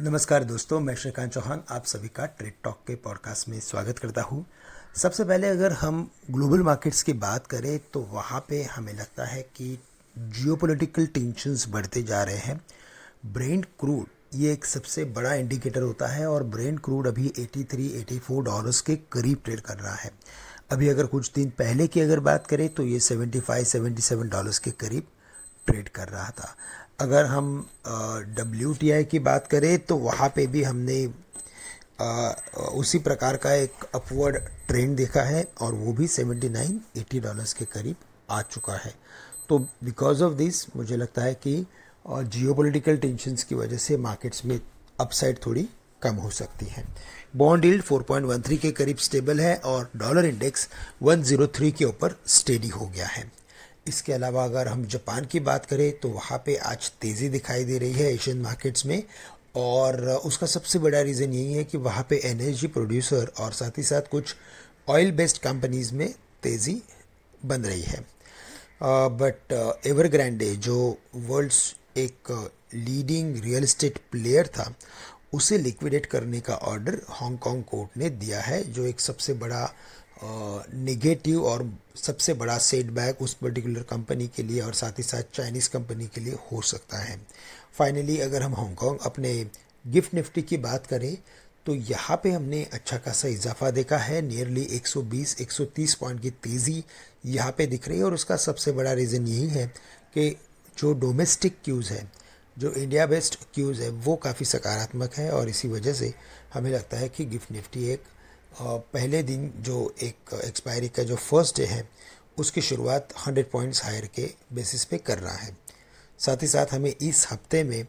नमस्कार दोस्तों मैं श्रीकांत चौहान आप सभी का ट्रेड टॉक के पॉडकास्ट में स्वागत करता हूँ सबसे पहले अगर हम ग्लोबल मार्केट्स की बात करें तो वहाँ पे हमें लगता है कि जियोपॉलिटिकल टेंशनस बढ़ते जा रहे हैं ब्रेंड क्रूड ये एक सबसे बड़ा इंडिकेटर होता है और ब्रेंड क्रूड अभी 83 84 डॉलर्स के करीब ट्रेड कर रहा है अभी अगर कुछ दिन पहले की अगर बात करें तो ये 75 77 डॉलर्स के करीब ट्रेड कर रहा था अगर हम डब्ल्यू की बात करें तो वहाँ पे भी हमने आ, उसी प्रकार का एक अपवर्ड ट्रेंड देखा है और वो भी 79 80 डॉलर्स के करीब आ चुका है तो बिकॉज ऑफ दिस मुझे लगता है कि जियो पोलिटिकल टेंशनस की वजह से मार्केट्स में अपसाइड थोड़ी कम हो सकती है बॉन्ड यील्ड 4.13 के करीब स्टेबल है और डॉलर इंडेक्स 103 के ऊपर स्टेडी हो गया है इसके अलावा अगर हम जापान की बात करें तो वहाँ पे आज तेज़ी दिखाई दे रही है एशियन मार्केट्स में और उसका सबसे बड़ा रीज़न यही है कि वहाँ पे एनर्जी प्रोड्यूसर और साथ ही साथ कुछ ऑयल बेस्ड कंपनीज़ में तेज़ी बन रही है बट एवरग्रैंडे जो वर्ल्ड्स एक लीडिंग रियल इस्टेट प्लेयर था उसे लिक्विडेट करने का ऑर्डर हांगकांग कोर्ट ने दिया है जो एक सबसे बड़ा निगेटिव और सबसे बड़ा सेटबैक उस पर्टिकुलर कंपनी के लिए और साथ ही साथ चाइनीज़ कंपनी के लिए हो सकता है फाइनली अगर हम हांगकॉन्ग अपने गिफ्ट निफ्टी की बात करें तो यहाँ पे हमने अच्छा खासा इजाफा देखा है नियरली 120 130 पॉइंट की तेज़ी यहाँ पे दिख रही है और उसका सबसे बड़ा रीज़न यही है कि जो डोमेस्टिक क्यूज़ है जो इंडिया बेस्ड क्यूज़ है वो काफ़ी सकारात्मक है और इसी वजह से हमें लगता है कि गिफ्ट निफ्टी एक पहले दिन जो एक एक्सपायरी का जो फर्स्ट डे है उसकी शुरुआत 100 पॉइंट्स हायर के बेसिस पे कर रहा है साथ ही साथ हमें इस हफ्ते में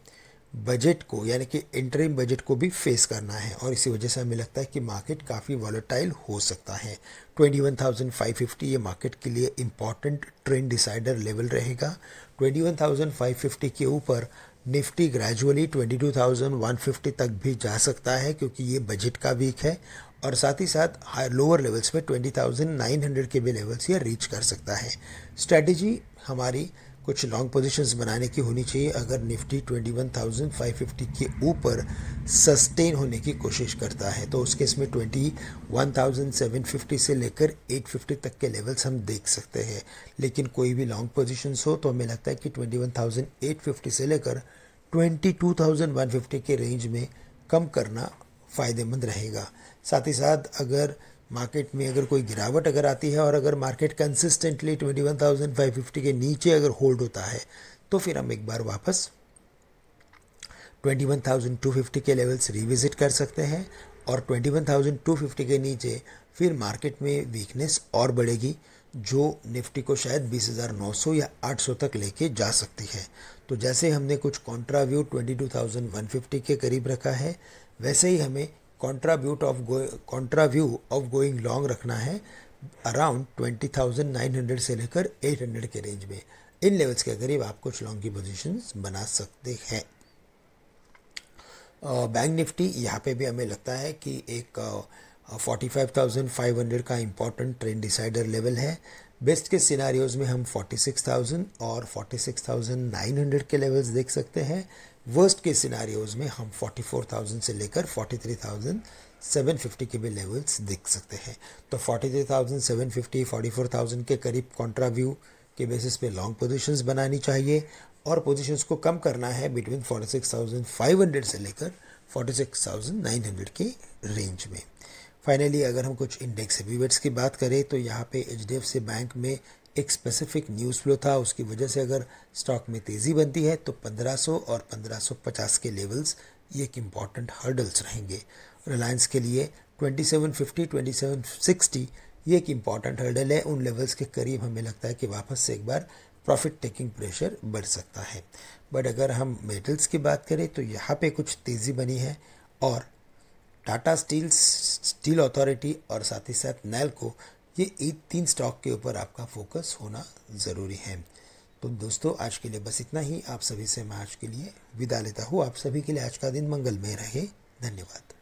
बजट को यानी कि इंटरिम बजट को भी फेस करना है और इसी वजह से हमें लगता है कि मार्केट काफ़ी वॉलेटाइल हो सकता है 21,550 ये मार्केट के लिए इम्पॉर्टेंट ट्रेंड डिसाइडर लेवल रहेगा 21,550 के ऊपर निफ्टी ग्रेजुअली 22,150 तक भी जा सकता है क्योंकि ये बजट का वीक है और साथ ही साथ हायर लोअर लेवल्स पे 20,900 के भी लेवल्स ये रीच कर सकता है स्ट्रैटेजी हमारी कुछ लॉन्ग पोजीशंस बनाने की होनी चाहिए अगर निफ्टी 21,550 के ऊपर सस्टेन होने की कोशिश करता है तो उस केस में 21,750 से लेकर 850 तक के लेवल्स हम देख सकते हैं लेकिन कोई भी लॉन्ग पोजीशंस हो तो हमें लगता है कि 21,850 से लेकर 22,150 के रेंज में कम करना फ़ायदेमंद रहेगा साथ ही साथ अगर मार्केट में अगर कोई गिरावट अगर आती है और अगर market consistently twenty one thousand five fifty के नीचे अगर होल्ड होता है तो फिर हम एक बार वापस twenty one thousand two fifty के लेवल्स रिविजिट कर सकते हैं और twenty one thousand two fifty के नीचे फिर मार्केट में वीकनेस और बढ़ेगी जो निफ्टी को शायद बीस हज़ार नौ सौ या आठ सौ तक लेके जा सकती है तो जैसे हमने कुछ contra view twenty two thousand one fifty के करीब रखा है वैसे ही हमें contribute of contra view of going long रखना है around twenty thousand nine hundred से लेकर एट हंड्रेड के रेंज में इन लेवल्स के करीब आप कुछ लॉन्ग की पोजिशन बना सकते हैं बैंक निफ्टी यहाँ पे भी हमें लगता है कि एक forty five thousand five hundred का इंपॉर्टेंट ट्रेन डिसाइडर लेवल है बेस्ट के सिनारियोज में हम फोर्टी सिक्स थाउजेंड और forty six thousand nine hundred के लेवल्स देख सकते हैं वर्स्ट के सिनारियोज में हम 44,000 से लेकर 43,750 के भी लेवल्स देख सकते हैं तो 43,750 44,000 के करीब कॉन्ट्राव्यू के बेसिस पे लॉन्ग पोजीशंस बनानी चाहिए और पोजीशंस को कम करना है बिटवीन 46,500 से लेकर 46,900 के रेंज में फाइनली अगर हम कुछ इंडेक्स हैवी की बात करें तो यहाँ पे एच बैंक में एक स्पेसिफिक न्यूज़ फ्लो था उसकी वजह से अगर स्टॉक में तेज़ी बनती है तो 1500 और 1550 के लेवल्स ये एक इम्पॉर्टेंट हर्डल्स रहेंगे रिलायंस के लिए 2750 2760 ये एक इम्पॉर्टेंट हर्डल है उन लेवल्स के करीब हमें लगता है कि वापस से एक बार प्रॉफिट टेकिंग प्रेशर बढ़ सकता है बट अगर हम मेटल्स की बात करें तो यहाँ पे कुछ तेज़ी बनी है और टाटा स्टील्स स्टील अथॉरिटी और साथ ही साथ नैल को ये तीन स्टॉक के ऊपर आपका फोकस होना ज़रूरी है तो दोस्तों आज के लिए बस इतना ही आप सभी से मैं आज के लिए विदा लेता हूँ आप सभी के लिए आज का दिन मंगलमय रहे धन्यवाद